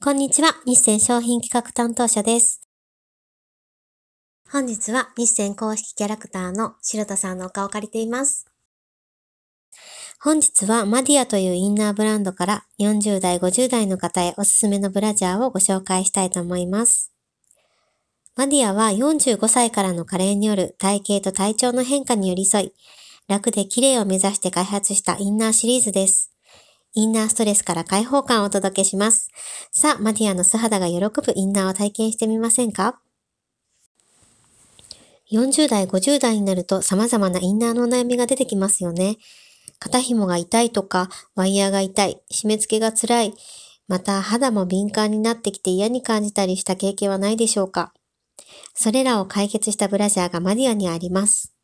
こんにちは、日清商品企画担当者です。本日は日清公式キャラクターの白田さんのお顔を借りています。本日はマディアというインナーブランドから40代、50代の方へおすすめのブラジャーをご紹介したいと思います。マディアは45歳からの加齢による体型と体調の変化に寄り添い、楽で綺麗を目指して開発したインナーシリーズです。インナーストレスから解放感をお届けします。さあ、マディアの素肌が喜ぶインナーを体験してみませんか40代、50代になると様々なインナーのお悩みが出てきますよね。肩紐が痛いとか、ワイヤーが痛い、締め付けが辛い、また肌も敏感になってきて嫌に感じたりした経験はないでしょうかそれらを解決したブラジャーがマディアにあります。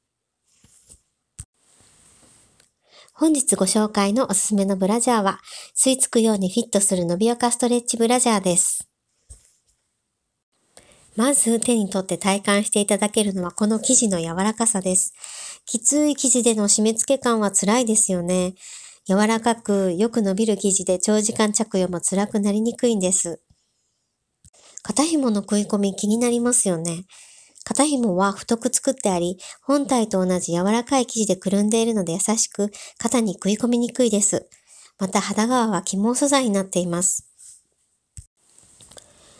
本日ご紹介のおすすめのブラジャーは、吸い付くようにフィットする伸びよかストレッチブラジャーです。まず手に取って体感していただけるのはこの生地の柔らかさです。きつい生地での締め付け感は辛いですよね。柔らかくよく伸びる生地で長時間着用も辛くなりにくいんです。肩紐の食い込み気になりますよね。肩紐は太く作ってあり、本体と同じ柔らかい生地でくるんでいるので優しく、肩に食い込みにくいです。また肌側は起毛素材になっています。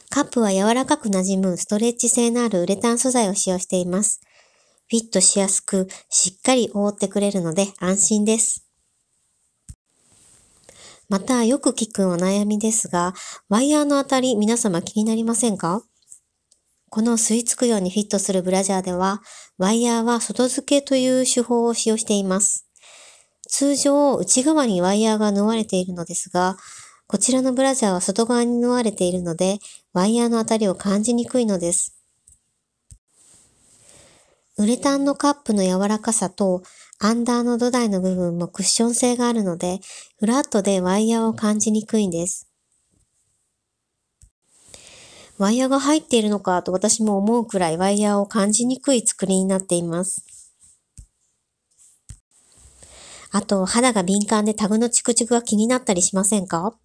カップは柔らかくなじむストレッチ性のあるウレタン素材を使用しています。フィットしやすく、しっかり覆ってくれるので安心です。また、よく聞くお悩みですが、ワイヤーのあたり皆様気になりませんかこの吸い付くようにフィットするブラジャーでは、ワイヤーは外付けという手法を使用しています。通常、内側にワイヤーが縫われているのですが、こちらのブラジャーは外側に縫われているので、ワイヤーのあたりを感じにくいのです。ウレタンのカップの柔らかさと、アンダーの土台の部分もクッション性があるので、フラットでワイヤーを感じにくいんです。ワイヤーが入っているのかと私も思うくらいワイヤーを感じにくい作りになっています。あと、肌が敏感でタグのチクチクが気になったりしませんか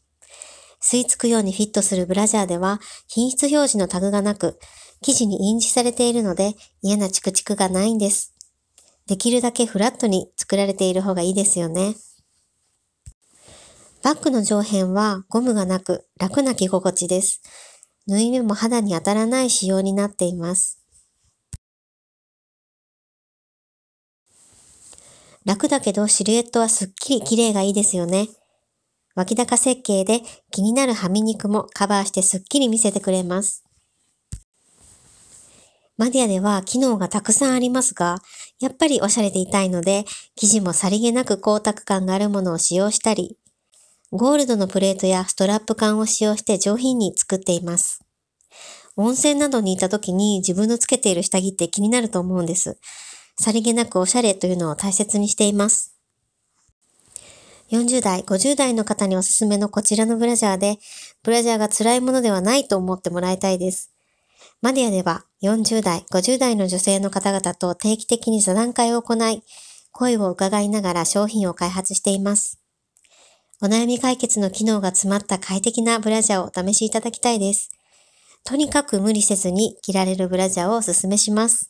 吸い付くようにフィットするブラジャーでは品質表示のタグがなく、生地に印字されているので嫌なチクチクがないんです。できるだけフラットに作られている方がいいですよね。バッグの上辺はゴムがなく楽な着心地です。縫い目も肌に当たらない仕様になっています。楽だけどシルエットはすっきり綺麗がいいですよね。脇高設計で気になるはみ肉もカバーしてすっきり見せてくれます。マディアでは機能がたくさんありますが、やっぱりおしゃれでいたいので、生地もさりげなく光沢感があるものを使用したり、ゴールドのプレートやストラップ管を使用して上品に作っています。温泉などにいた時に自分のつけている下着って気になると思うんです。さりげなくおしゃれというのを大切にしています。40代、50代の方におすすめのこちらのブラジャーで、ブラジャーが辛いものではないと思ってもらいたいです。マディアでは40代、50代の女性の方々と定期的に座談会を行い、声を伺いながら商品を開発しています。お悩み解決の機能が詰まった快適なブラジャーをお試しいただきたいです。とにかく無理せずに着られるブラジャーをおすすめします。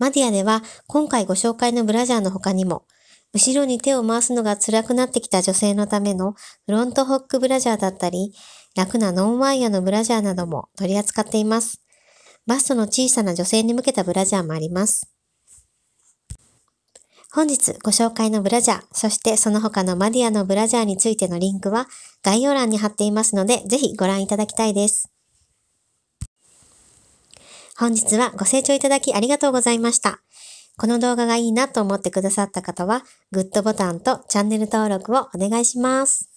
マディアでは今回ご紹介のブラジャーの他にも、後ろに手を回すのが辛くなってきた女性のためのフロントホックブラジャーだったり、楽なノンワイヤーのブラジャーなども取り扱っています。バストの小さな女性に向けたブラジャーもあります。本日ご紹介のブラジャー、そしてその他のマディアのブラジャーについてのリンクは概要欄に貼っていますので、ぜひご覧いただきたいです。本日はご清聴いただきありがとうございました。この動画がいいなと思ってくださった方は、グッドボタンとチャンネル登録をお願いします。